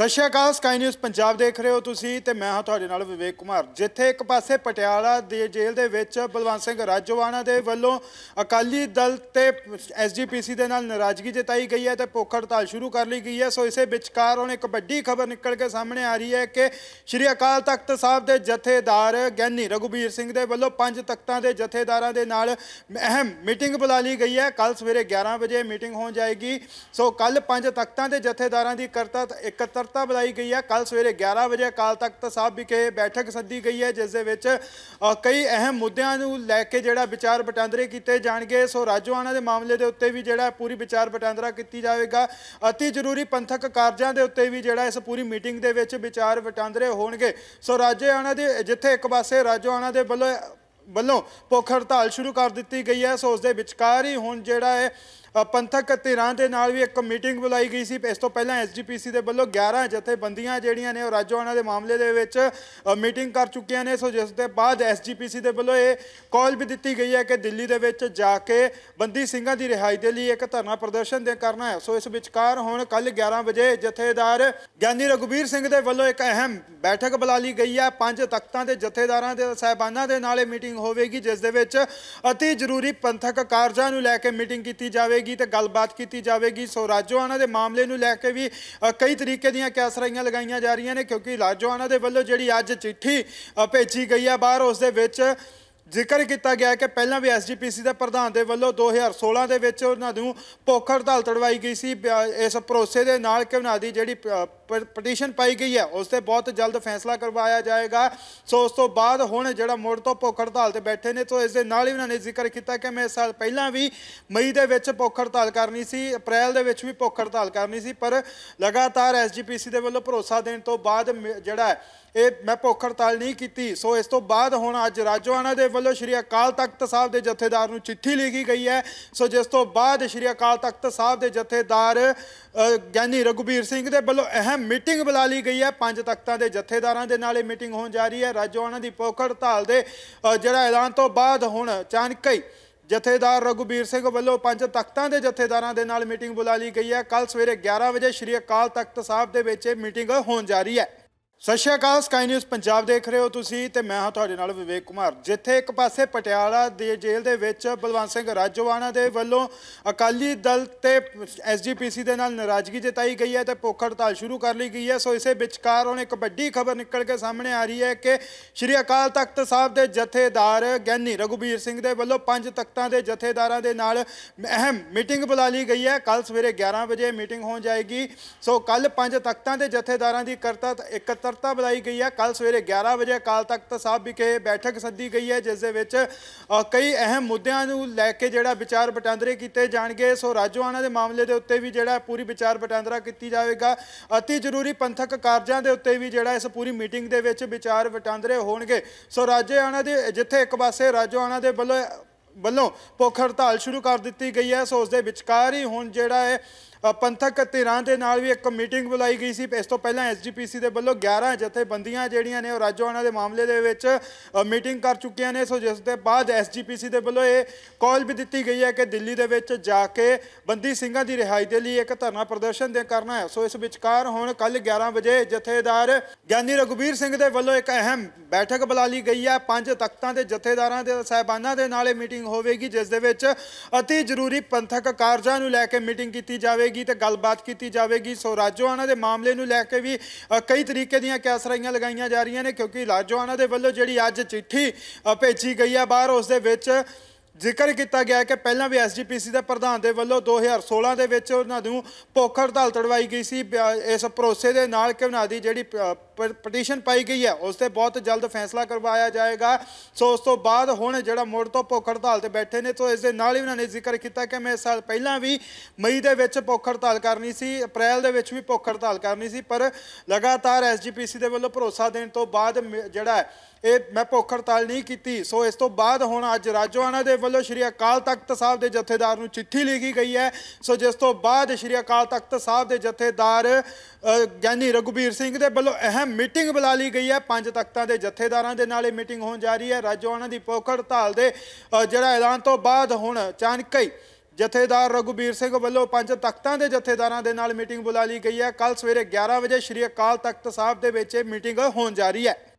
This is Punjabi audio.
ਸਤਿ ਸ਼੍ਰੀ ਅਕਾਲ ਸਕਾਈ ਨਿਊਜ਼ ਪੰਜਾਬ ਦੇਖ ਰਹੇ ਹੋ ਤੁਸੀਂ ਤੇ ਮੈਂ ਹਾਂ ਤੁਹਾਡੇ ਨਾਲ ਵਿਵੇਕ ਕੁਮਾਰ ਜਿੱਥੇ ਇੱਕ ਪਾਸੇ ਪਟਿਆਲਾ ਦੇ ਜੇਲ੍ਹ ਦੇ ਵਿੱਚ ਬਲਵੰਤ ਸਿੰਘ ਰਾਜੋਵਾਨਾ ਦੇ ਵੱਲੋਂ ਅਕਾਲੀ ਦਲ ਤੇ ਐਸਜੀਪੀਸੀ ਦੇ ਨਾਲ ਨਾਰਾਜ਼ਗੀ ਜਤਾਈ ਗਈ ਹੈ ਤੇ ਭੁੱਖ ਹੜਤਾਲ ਸ਼ੁਰੂ ਕਰ ਲਈ ਗਈ ਹੈ ਸੋ ਇਸੇ ਵਿਚਕਾਰ ਹੁਣ ਇੱਕ ਵੱਡੀ ਖਬਰ ਨਿਕਲ ਕੇ ਸਾਹਮਣੇ ਆ ਰਹੀ ਹੈ ਕਿ ਸ਼੍ਰੀ ਅਕਾਲ ਤਖਤ ਸਾਹਿਬ ਦੇ ਜਥੇਦਾਰ ਗੈਨੀ ਰਗੂਬੀਰ ਸਿੰਘ ਦੇ ਵੱਲੋਂ ਪੰਜ ਤਖਤਾਂ ਦੇ ਜਥੇਦਾਰਾਂ ਦੇ ਨਾਲ ਅਹਿਮ ਮੀਟਿੰਗ ਬੁਲਾ ਲਈ ਗਈ ਹੈ ਕੱਲ ਸਵੇਰੇ 11 ਵਜੇ ਮੀਟਿੰਗ ਹੋ ਜਾਏਗੀ ਸੋ ਕੱਲ ਪੰਜ ਤਖਤਾਂ ਦੇ ਜਥੇਦਾਰਾਂ ਦੀ ਕਰਤਾ 71 ਪ੍ਰਧਾਨਤਾ ਬੁਲਾਈ ਗਈ ਹੈ ਕੱਲ ਸਵੇਰੇ 11 ਵਜੇ ਕਾਲ ਤਖਤ ਸਾਹਿਬ ਵਿਖੇ ਬੈਠਕ ਸੱਦੀ ਗਈ ਹੈ ਜਿਸ ਦੇ ਵਿੱਚ ਕਈ ਅਹਿਮ ਮੁੱਦਿਆਂ ਨੂੰ ਲੈ ਕੇ ਜਿਹੜਾ ਵਿਚਾਰ ਵਟਾਂਦਰੇ ਕੀਤੇ ਜਾਣਗੇ ਸੋ ਰਾਜੋਆਣਾ ਦੇ ਮਾਮਲੇ ਦੇ ਉੱਤੇ ਵੀ ਜਿਹੜਾ ਪੂਰੀ ਵਿਚਾਰ ਵਟਾਂਦਰਾ ਕੀਤੀ ਜਾਵੇਗਾ অতি ਜ਼ਰੂਰੀ ਪੰਥਕ ਕਾਰਜਾਂ ਦੇ ਉੱਤੇ ਵੀ ਜਿਹੜਾ ਇਸ ਪੂਰੀ ਮੀਟਿੰਗ ਦੇ ਵਿੱਚ ਵਿਚਾਰ ਵਟਾਂਦਰੇ ਹੋਣਗੇ ਸੋ ਰਾਜੋਆਣਾ ਦੇ ਜਿੱਥੇ ਇੱਕ ਪਾਸੇ ਰਾਜੋਆਣਾ ਦੇ ਵੱਲੋਂ ਵੱਲੋਂ ਭੁੱਖ ਹੜਤਾਲ ਸ਼ੁਰੂ ਕਰ ਦਿੱਤੀ ਗਈ ਹੈ ਸੋ ਉਸ ਦੇ ਵਿਚਕਾਰ ਹੀ ਹੁਣ ਜਿਹੜਾ ਹੈ ਪੰਥਕ ਧਿਰਾਂ ਦੇ ਨਾਲ ਵੀ ਇੱਕ ਮੀਟਿੰਗ ਬੁਲਾਈ ਗਈ ਸੀ ਇਸ ਤੋਂ ਪਹਿਲਾਂ ਐਸਜੀਪੀਸੀ ਦੇ ਵੱਲੋਂ 11 ਜਥੇਬੰਦੀਆਂ ਜਿਹੜੀਆਂ ਨੇ ਉਹ ਰਾਜੋਆਣਾ ਦੇ ਮਾਮਲੇ ਦੇ ਵਿੱਚ ਮੀਟਿੰਗ ਕਰ ਚੁੱਕੀਆਂ ਨੇ ਸੋ ਜਿਸ ਦੇ ਬਾਅਦ ਐਸਜੀਪੀਸੀ ਦੇ ਵੱਲੋਂ ਇਹ ਕਾਲ ਵੀ ਦਿੱਤੀ ਗਈ ਹੈ ਕਿ ਦਿੱਲੀ ਦੇ ਵਿੱਚ ਜਾ ਕੇ ਬੰਦੀ ਸਿੰਘਾਂ ਦੀ ਰਿਹਾਈ ਦੇ ਲਈ ਇੱਕ ਧਰਨਾ ਪ੍ਰਦਰਸ਼ਨ ਦੇ ਕਰਨਾ ਹੈ ਸੋ ਇਸ ਵਿਚਕਾਰ ਹੁਣ ਕੱਲ 11 ਵਜੇ ਜਥੇਦਾਰ ਗਿਆਨੀ ਰਗਵੀਰ ਸਿੰਘ ਦੇ ਵੱਲੋਂ ਇੱਕ ਅਹਿਮ ਬੈਠਕ ਬੁਲਾ ਲਈ ਗਈ ਹੈ ਪੰਜ ਤਖਤਾਂ ਦੇ ਜਥੇਦਾਰਾਂ ਦੇ ਸਹਿਬਾਨਾਂ ਦੇ ਨਾਲ ਇਹ ਮੀਟਿੰਗ ਹੋਵੇਗੀ ਜਿਸ ਦੇ ਵਿੱਚ ਅਤੀ ਜ਼ਰੂਰੀ ਪੰਥਕ ਕਾਰਜਾਂ ਨੂੰ ਲੈ ਕੇ ਮੀਟਿੰਗ ਕੀਤੀ ਜਾਵੇਗੀ ਜਾਵੇਗੀ ਤੇ ਗੱਲਬਾਤ ਕੀਤੀ ਜਾਵੇਗੀ ਸੋ ਰਾਜੋਆਣਾ ਦੇ ਮਾਮਲੇ ਨੂੰ ਲੈ ਕੇ ਵੀ ਕਈ ਤਰੀਕੇ ਦੀਆਂ ਕੈਸਰਾਈਆਂ ਲਗਾਈਆਂ ਜਾ ਰਹੀਆਂ ਨੇ ਕਿਉਂਕਿ ਰਾਜੋਆਣਾ ਦੇ ਵੱਲੋਂ ਜਿਹੜੀ ਅੱਜ ਚਿੱਠੀ ਭੇਜੀ ਗਈ ਹੈ ਬਾਹਰ ਉਸ ਦੇ ਵਿੱਚ ਜ਼ਿਕਰ ਕੀਤਾ ਗਿਆ ਕਿ ਪਹਿਲਾਂ ਵੀ ਐਸਜੀਪੀਸੀ ਦੇ ਪ੍ਰਧਾਨ ਦੇ ਵੱਲੋਂ 2016 ਦੇ ਵਿੱਚ ਉਹਨਾਂ ਨੂੰ ਭੁੱਖ ਹੜਤਾਲ ਤੜਵਾਈ ਗਈ ਸੀ ਇਸ ਭਰੋਸੇ ਦੇ ਨਾਲ ਕਿ ਉਹਨਾਂ ਦੀ ਜਿਹੜੀ ਪਟੀਸ਼ਨ ਪਾਈ ਗਈ ਹੈ ਉਸ ਤੇ ਬਹੁਤ ਜਲਦ ਫੈਸਲਾ ਕਰਵਾਇਆ ਜਾਏਗਾ ਸੋ ਉਸ ਤੋਂ ਬਾਅਦ ਹੁਣ ਜਿਹੜਾ ਮੋੜ ਤੋਂ ਭੁੱਖ ਹੜਤਾਲ ਤੇ ਬੈਠੇ ਨੇ ਤੋਂ ਇਸ ਦੇ ਨਾਲ ਹੀ ਉਹਨਾਂ ਨੇ ਜ਼ਿਕਰ ਕੀਤਾ ਕਿ ਮੈਂ ਇਸ ਸਾਲ ਪਹਿਲਾਂ ਵੀ ਮਈ ਦੇ ਵਿੱਚ ਭੁੱਖ ਹੜਤਾਲ ਕਰਨੀ ਸੀ ਅਪ੍ਰੈਲ ਦੇ ਵਿੱਚ ਵੀ ਭੁੱਖ ਹੜਤਾਲ ਕਰਨੀ ਸੀ ਪਰ ਲਗਾਤਾਰ ਐਸਜੀਪੀਸੀ ਦੇ ਵੱਲੋਂ ਭਰੋਸਾ ਦੇਣ ਤੋਂ ਬਾਅਦ ਜਿਹੜਾ ਇਹ ਮੈਂ ਭੁੱਖ ਹੜਤਾਲ ਨਹੀਂ ਕੀਤੀ ਸੋ ਇਸ ਤੋਂ ਬਾਅਦ ਹੁਣ ਅੱਜ ਰਾਜਵਾਨਾ ਦੇ ਵੱਲੋਂ ਸ਼੍ਰੀ ਅਕਾਲ ਤਖਤ ਸਾਹਿਬ ਦੇ ਜਥੇਦਾਰ ਨੂੰ ਚਿੱਠੀ ਲਿਖੀ ਗਈ ਹੈ ਸੋ ਜਿਸ ਤੋਂ ਬਾਅਦ ਸ਼੍ਰੀ ਅਕਾਲ ਤਖਤ ਸਾਹਿਬ ਦੇ ਜਥੇਦਾਰ ਗਿਆਨੀ ਰਗੂਬੀਰ ਸਿੰਘ ਦੇ ਵੱਲੋਂ ਅਹਿਮ ਮੀਟਿੰਗ ਬੁਲਾ ਲਈ ਗਈ ਹੈ ਪੰਜ ਤਖਤਾਂ ਦੇ ਜਥੇਦਾਰਾਂ ਦੇ ਨਾਲ ਇਹ ਮੀਟਿੰਗ ਹੋਣ ਜਾ ਰਹੀ ਹੈ ਰਾਜਵਾਨਾ ਦੀ ਭੁੱਖ ਹੜਤਾਲ ਦੇ ਜਿਹੜਾ ਐਲਾਨ ਤੋਂ ਬਾਅਦ ਹੁਣ ਅਚਾਨਕ ਹੀ ਜਥੇਦਾਰ ਰਗੂਬੀਰ ਸਿੰਘ ਵੱਲੋਂ ਪੰਜ ਤਖਤਾਂ ਦੇ ਜਥੇਦਾਰਾਂ ਦੇ ਨਾਲ ਮੀਟਿੰਗ ਬੁਲਾ ਲਈ ਗਈ ਹੈ ਕੱਲ ਸਵੇਰੇ 11 ਵਜੇ ਸ਼੍ਰੀ ਅਕਾਲ ਤਖਤ ਸਾਹਿਬ ਦੇ ਵਿੱਚ ਇਹ ਮੀਟਿੰਗ ਹੋਣ ਜਾ ਰਹੀ ਹੈ ਸਤਿ ਸ਼੍ਰੀ ਅਕਾਲ ਸਕਾਈ ਨਿਊਜ਼ ਪੰਜਾਬ ਦੇਖ ਰਹੇ ਹੋ ਤੁਸੀਂ ਤੇ ਮੈਂ ਹਾਂ ਤੁਹਾਡੇ ਨਾਲ ਵਿਵੇਕ ਕੁਮਾਰ ਜਿੱਥੇ ਇੱਕ ਪਾਸੇ ਪਟਿਆਲਾ ਦੇ ਜੇਲ੍ਹ ਦੇ ਵਿੱਚ ਬਲਵੰਤ ਸਿੰਘ ਰਾਜੋਵਾਨਾ ਦੇ ਵੱਲੋਂ ਅਕਾਲੀ ਦਲ ਤੇ ਐਸਜੀਪੀਸੀ ਦੇ ਨਾਲ ਨਾਰਾਜ਼ਗੀ ਜਤਾਈ ਗਈ ਹੈ ਤੇ ਭੁੱਖ ਹੜਤਾਲ ਸ਼ੁਰੂ ਕਰ ਲਈ ਗਈ ਹੈ ਸੋ ਇਸੇ ਵਿਚਕਾਰ ਹੁਣ ਇੱਕ ਵੱਡੀ ਖਬਰ ਨਿਕਲ ਕੇ ਸਾਹਮਣੇ ਆ ਰਹੀ ਹੈ ਕਿ ਸ਼੍ਰੀ ਅਕਾਲ ਤਖਤ ਸਾਹਿਬ ਦੇ ਜਥੇਦਾਰ ਗੈਨੀ ਰਗੂਬੀਰ ਸਿੰਘ ਦੇ ਵੱਲੋਂ ਪੰਜ ਤਖਤਾਂ ਦੇ ਜਥੇਦਾਰਾਂ ਦੇ ਨਾਲ ਅਹਿਮ ਮੀਟਿੰਗ ਬੁਲਾ ਲਈ ਗਈ ਹੈ ਕੱਲ ਸਵੇਰੇ 11 ਵਜੇ ਮੀਟਿੰਗ ਹੋ ਜਾਏਗੀ ਸੋ ਕੱਲ ਪੰਜ ਤਖਤਾਂ ਦੇ ਜਥੇਦਾਰਾਂ ਦੀ ਕਰਤਾ ਇਕੱਤਰਤਾ ਬੁਲਾਈ ਗਈ ਹੈ ਕੱਲ ਸਵੇਰੇ 11 ਵਜੇ ਕਾਲ ਤਖਤ ਸਾਹਿਬ ਵਿਖੇ ਬੈਠਕ ਸੱਦੀ ਗਈ ਹੈ ਜਿਸ ਦੇ ਵਿੱਚ ਕਈ ਅਹਿਮ ਮੁੱਦਿਆਂ ਨੂੰ ਲੈ ਕੇ ਜਿਹੜਾ ਵਿਚਾਰ ਵਟਾਂਦਰੇ ਕੀਤੇ ਜਾਣਗੇ ਸੋ ਰਾਜੋਆਣਾ ਦੇ ਮਾਮਲੇ ਦੇ ਉੱਤੇ ਵੀ ਜਿਹੜਾ ਪੂਰੀ ਵਿਚਾਰ ਵਟਾਂਦਰਾ ਕੀਤੀ ਜਾਵੇਗਾ ਅਤੀ ਜ਼ਰੂਰੀ ਪੰਥਕ ਕਾਰਜਾਂ ਦੇ ਉੱਤੇ ਵੀ ਜਿਹੜਾ ਇਸ ਪੂਰੀ ਮੀਟਿੰਗ ਦੇ ਵਿੱਚ ਵਿਚਾਰ ਵਟਾਂਦਰੇ ਹੋਣਗੇ ਸੋ ਰਾਜੋਆਣਾ ਦੇ ਜਿੱਥੇ ਇੱਕ ਪਾਸੇ ਰਾਜੋਆਣਾ ਦੇ ਵੱਲੋਂ ਵੱਲੋਂ ਭੁੱਖ ਹੜਤਾਲ ਸ਼ੁਰੂ ਕਰ ਦਿੱਤੀ ਗਈ ਹੈ ਸੋ ਉਸ ਦੇ ਵਿਚਕਾਰ ਹੀ ਹੁਣ ਜਿਹੜਾ ਹੈ ਪੰਥਕ ਧਿਰਾਂ ਦੇ ਨਾਲ ਵੀ ਇੱਕ ਮੀਟਿੰਗ ਬੁਲਾਈ ਗਈ ਸੀ ਇਸ ਤੋਂ ਪਹਿਲਾਂ ਐਸਜੀਪੀਸੀ ਦੇ ਵੱਲੋਂ 11 ਜਥੇਬੰਦੀਆਂ ਜਿਹੜੀਆਂ ਨੇ ਉਹ ਰਾਜੋਆਣਾ ਦੇ ਮਾਮਲੇ ਦੇ ਵਿੱਚ ਮੀਟਿੰਗ ਕਰ ਚੁੱਕੀਆਂ ਨੇ ਸੋ ਜਿਸ ਦੇ ਬਾਅਦ ਐਸਜੀਪੀਸੀ ਦੇ ਵੱਲੋਂ ਇਹ ਕਾਲ ਵੀ ਦਿੱਤੀ ਗਈ ਹੈ ਕਿ ਦਿੱਲੀ ਦੇ ਵਿੱਚ ਜਾ ਕੇ ਬੰਦੀ ਸਿੰਘਾਂ ਦੀ ਰਿਹਾਈ ਦੇ ਲਈ ਇੱਕ ਧਰਨਾ ਪ੍ਰਦਰਸ਼ਨ ਦੇ ਕਰਨਾ ਹੈ ਸੋ ਇਸ ਵਿਚਕਾਰ ਹੁਣ ਕੱਲ 11 ਵਜੇ ਜਥੇਦਾਰ ਗਿਆਨੀ ਰਗਵੀਰ ਸਿੰਘ ਦੇ ਵੱਲੋਂ ਇੱਕ ਅਹਿਮ ਬੈਠਕ ਬੁਲਾ ਲਈ ਗਈ ਹੈ ਪੰਜ ਤਖਤਾਂ ਦੇ ਜਥੇਦਾਰਾਂ ਦੇ ਸਹਿਬਾਨਾਂ ਦੇ ਨਾਲ ਇਹ ਮੀਟਿੰਗ ਹੋਵੇਗੀ ਜਿਸ ਦੇ ਵਿੱਚ ਅਤੀ ਜ਼ਰੂਰੀ ਪੰਥਕ ਕਾਰਜਾਂ ਨੂੰ ਲੈ ਕੇ ਮੀਟਿੰਗ ਕੀਤੀ ਜਾਵੇਗੀ ਜਾਵੇਗੀ ਤੇ ਗੱਲਬਾਤ ਕੀਤੀ ਜਾਵੇਗੀ ਸੋ ਰਾਜੋਆਣਾ ਦੇ ਮਾਮਲੇ ਨੂੰ ਲੈ ਕੇ ਵੀ ਕਈ ਤਰੀਕੇ ਦੀਆਂ ਕੈਸਰਾਈਆਂ ਲਗਾਈਆਂ ਜਾ ਰਹੀਆਂ ਨੇ ਕਿਉਂਕਿ ਰਾਜੋਆਣਾ ਦੇ ਵੱਲੋਂ ਜਿਹੜੀ ਅੱਜ ਚਿੱਠੀ ਭੇਜੀ ਗਈ ਆ ਬਾਹਰ ਉਸ ਦੇ ਵਿੱਚ ਜ਼ਿਕਰ ਕੀਤਾ ਗਿਆ ਕਿ ਪਹਿਲਾਂ ਵੀ ਐਸਜੀਪੀਸੀ ਦੇ ਪ੍ਰਧਾਨ ਦੇ ਵੱਲੋਂ 2016 ਦੇ ਵਿੱਚ ਉਹਨਾਂ ਨੂੰ ਭੁੱਖ ਹੜਤਾਲ ਤੜਵਾਈ ਗਈ ਸੀ ਇਸ ਭਰੋਸੇ ਦੇ ਨਾਲ ਕਿ ਉਹਨਾਂ ਦੀ ਜਿਹੜੀ ਪਟੀਸ਼ਨ ਪਾਈ ਗਈ ਹੈ ਉਸ ਤੇ ਬਹੁਤ ਜਲਦ ਫੈਸਲਾ ਕਰਵਾਇਆ ਜਾਏਗਾ ਸੋ ਉਸ ਤੋਂ ਬਾਅਦ ਹੁਣ ਜਿਹੜਾ ਮੋੜ ਤੋਂ ਭੁੱਖ ਹੜਤਾਲ ਤੇ ਬੈਠੇ ਨੇ ਸੋ ਇਸ ਦੇ ਨਾਲ ਹੀ ਉਹਨਾਂ ਨੇ ਜ਼ਿਕਰ ਕੀਤਾ ਕਿ ਮੈਂ ਇਸ ਸਾਲ ਪਹਿਲਾਂ ਵੀ ਮਈ ਦੇ ਵਿੱਚ ਭੁੱਖ ਹੜਤਾਲ ਕਰਨੀ ਸੀ ਅਪ੍ਰੈਲ ਦੇ ਵਿੱਚ ਵੀ ਭੁੱਖ ਹੜਤਾਲ ਕਰਨੀ ਸੀ ਪਰ ਲਗਾਤਾਰ ਐਸਜੀਪੀਸੀ ਦੇ ਵੱਲੋਂ ਭਰੋਸਾ ਦੇਣ ਤੋਂ ਬਾਅਦ ਜਿਹੜਾ ਇਹ ਮੈਂ ਭੁੱਖ ਹੜਤਾਲ ਨਹੀਂ ਕੀਤੀ ਸੋ ਇਸ ਤੋਂ ਬਾਅਦ ਹੁਣ ਅੱਜ ਰਾਜੋਆਣਾ ਦੇ ਵੱਲੋਂ ਸ਼੍ਰੀ ਅਕਾਲ ਤਖਤ ਸਾਹਿਬ ਦੇ ਜਥੇਦਾਰ ਨੂੰ ਚਿੱਠੀ ਲਿਖੀ ਗਈ ਹੈ ਸੋ ਜਿਸ ਤੋਂ ਬਾਅਦ ਸ਼੍ਰੀ ਅਕਾਲ ਤਖਤ ਸਾਹਿਬ ਦੇ ਜਥੇਦਾਰ ਗਿਆਨੀ ਰਗਵੀਰ ਸਿੰਘ ਦੇ ਵੱਲੋਂ ਅਹਿਮ ਮੀਟਿੰਗ ਬੁਲਾ ਲਈ ਗਈ ਹੈ ਪੰਜ ਤਖਤਾਂ ਦੇ ਜਥੇਦਾਰਾਂ ਦੇ ਨਾਲ ਇਹ ਮੀਟਿੰਗ ਹੋਣ ਜਾ ਰਹੀ ਹੈ ਰਾਜੋਆਣਾ ਦੀ ਪੋਖੜ ਹੜਤਾਲ ਦੇ ਜਿਹੜਾ ਐਲਾਨ ਤੋਂ ਬਾਅਦ ਹੁਣ ਅਚਾਨਕ ਹੀ ਜਥੇਦਾਰ ਰਗਵੀਰ ਸਿੰਘ ਵੱਲੋਂ ਪੰਜ ਤਖਤਾਂ ਦੇ ਜਥੇਦਾਰਾਂ ਦੇ ਨਾਲ ਮੀਟਿੰਗ ਬੁਲਾ ਲਈ ਗਈ ਹੈ ਕੱਲ ਸਵੇਰੇ 11 ਵਜੇ ਸ਼੍ਰੀ ਅਕਾਲ ਤਖਤ ਸਾਹਿਬ ਦੇ ਵਿੱਚ ਇਹ ਮੀਟਿੰਗ ਹੋਣ ਜਾ ਰਹੀ ਹੈ